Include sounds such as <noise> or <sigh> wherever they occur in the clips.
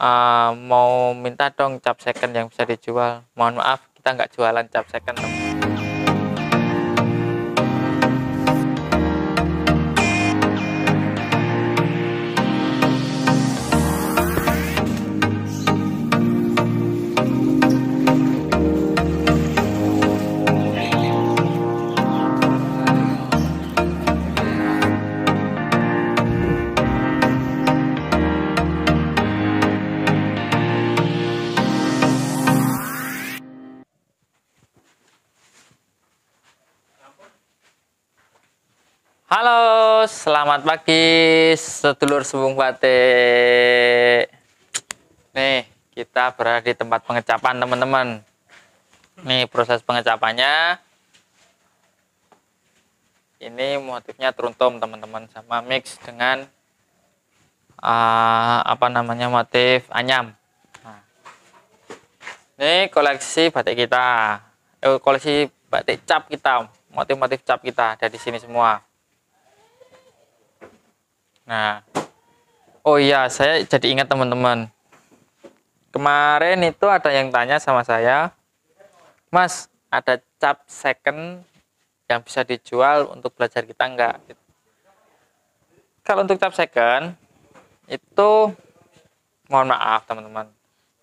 uh, mau minta dong cap second yang bisa dijual mohon maaf kita nggak jualan cap second Halo, selamat pagi sedulur sebung Batik. Nih, kita berada di tempat pengecapan teman-teman. Nih proses pengecapannya. Ini motifnya truntum teman-teman sama mix dengan uh, apa namanya motif anyam. Ini nah. koleksi batik kita. Eh, koleksi batik cap kita, motif-motif cap kita ada di sini semua. Nah, oh iya, saya jadi ingat teman-teman. Kemarin itu ada yang tanya sama saya, Mas, ada cap second yang bisa dijual untuk belajar kita enggak? Gitu. Kalau untuk cap second, itu mohon maaf teman-teman.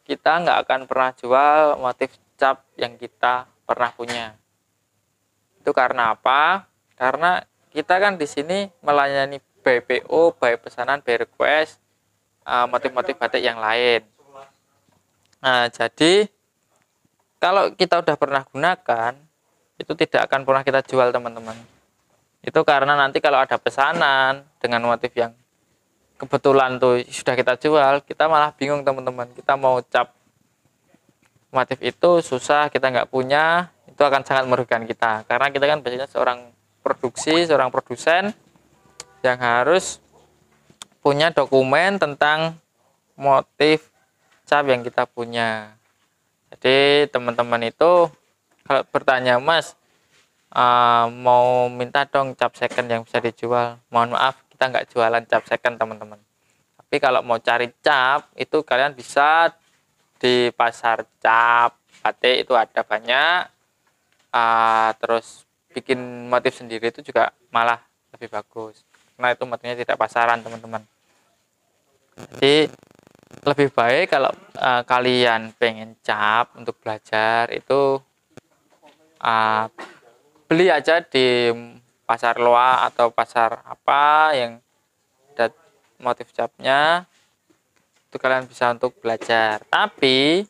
Kita nggak akan pernah jual motif cap yang kita pernah punya. Itu karena apa? Karena kita kan di sini melayani BPO, PO, by pesanan, by request, uh, motif-motif batik yang lain. Nah, jadi kalau kita udah pernah gunakan, itu tidak akan pernah kita jual, teman-teman. Itu karena nanti kalau ada pesanan dengan motif yang kebetulan tuh sudah kita jual, kita malah bingung, teman-teman. Kita mau cap motif itu susah, kita nggak punya, itu akan sangat merugikan kita. Karena kita kan biasanya seorang produksi, seorang produsen, yang harus punya dokumen tentang motif cap yang kita punya jadi teman-teman itu kalau bertanya mas uh, mau minta dong cap second yang bisa dijual mohon maaf kita nggak jualan cap second teman-teman tapi kalau mau cari cap itu kalian bisa di pasar cap batik itu ada banyak uh, terus bikin motif sendiri itu juga malah lebih bagus karena itu matinya tidak pasaran teman-teman jadi lebih baik kalau uh, kalian pengen cap untuk belajar itu uh, beli aja di pasar loa atau pasar apa yang ada motif capnya itu kalian bisa untuk belajar tapi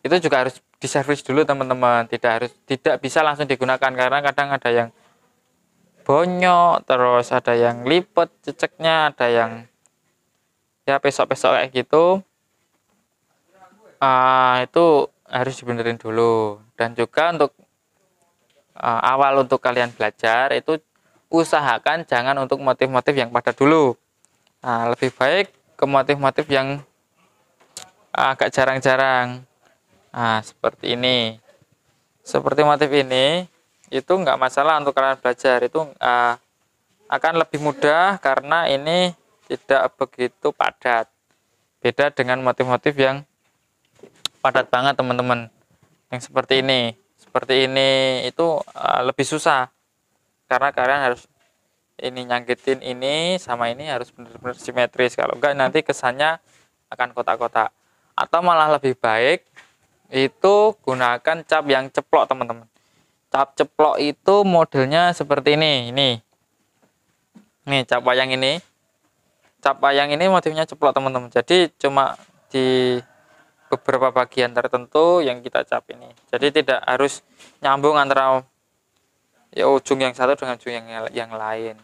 itu juga harus diservis dulu teman-teman tidak harus tidak bisa langsung digunakan karena kadang ada yang bonyok terus ada yang lipet ceceknya ada yang ya pesok-pesok kayak gitu uh, itu harus dibenerin dulu dan juga untuk uh, awal untuk kalian belajar itu usahakan jangan untuk motif-motif yang pada dulu uh, lebih baik ke motif-motif yang agak jarang-jarang nah, seperti ini seperti motif ini itu nggak masalah untuk kalian belajar itu uh, akan lebih mudah karena ini tidak begitu padat beda dengan motif-motif yang padat banget teman-teman yang seperti ini seperti ini itu uh, lebih susah karena kalian harus ini nyangkitin ini sama ini harus benar-benar simetris kalau enggak nanti kesannya akan kotak-kotak atau malah lebih baik itu gunakan cap yang ceplok teman-teman cap ceplok itu modelnya seperti ini ini nih cap wayang ini cap wayang ini motifnya ceplok teman-teman jadi cuma di beberapa bagian tertentu yang kita cap ini jadi tidak harus nyambung antara ya ujung yang satu dengan ujung yang yang lain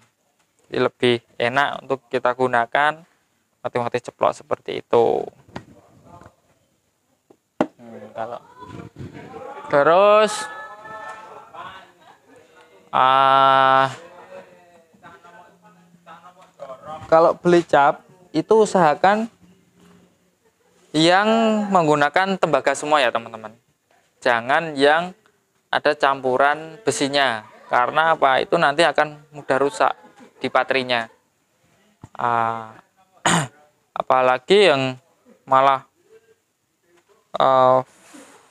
jadi lebih enak untuk kita gunakan motif-motif ceplok seperti itu hmm, kalau terus uh, kalau beli cap itu usahakan yang menggunakan tembaga semua ya teman-teman jangan yang ada campuran besinya karena apa itu nanti akan mudah rusak di baterainya uh, ah, <clears throat> apalagi yang malah uh,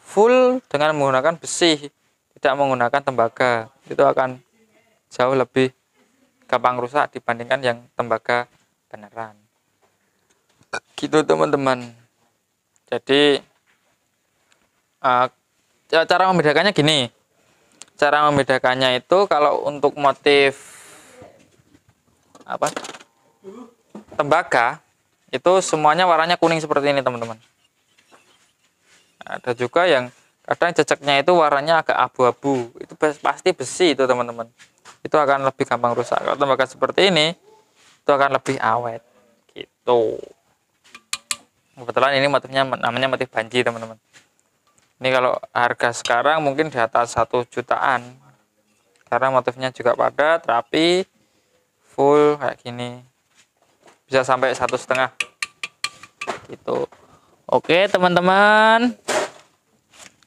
full dengan menggunakan besi tidak menggunakan tembaga itu akan jauh lebih gampang rusak dibandingkan yang tembaga beneran gitu teman-teman jadi uh, cara membedakannya gini cara membedakannya itu kalau untuk motif apa tembaga itu semuanya warnanya kuning seperti ini teman-teman ada juga yang kadang jejaknya itu warnanya agak abu-abu pasti besi itu teman-teman itu akan lebih gampang rusak kalau tembaga seperti ini itu akan lebih awet gitu kebetulan ini motifnya namanya motif banji teman-teman ini kalau harga sekarang mungkin di atas satu jutaan karena motifnya juga padat rapi full kayak gini bisa sampai satu setengah gitu oke teman-teman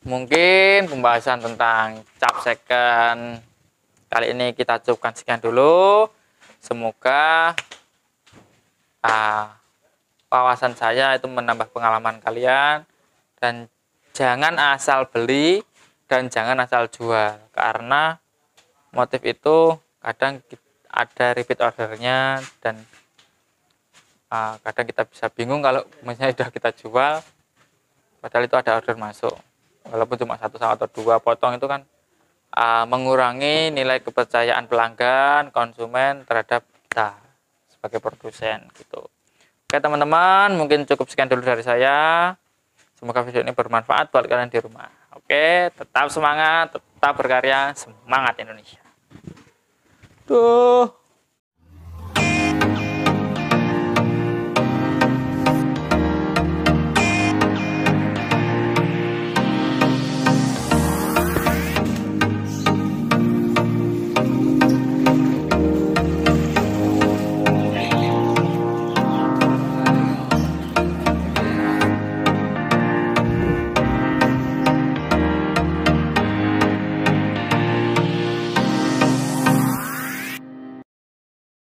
mungkin pembahasan tentang cap second kali ini kita cukupkan sekian dulu semoga uh, wawasan saya itu menambah pengalaman kalian dan jangan asal beli dan jangan asal jual karena motif itu kadang ada repeat ordernya dan uh, kadang kita bisa bingung kalau misalnya sudah <laughs> kita jual padahal itu ada order masuk walaupun cuma satu atau dua potong itu kan uh, mengurangi nilai kepercayaan pelanggan konsumen terhadap kita sebagai produsen gitu oke teman-teman mungkin cukup sekian dulu dari saya semoga video ini bermanfaat buat kalian di rumah oke tetap semangat tetap berkarya semangat Indonesia tuh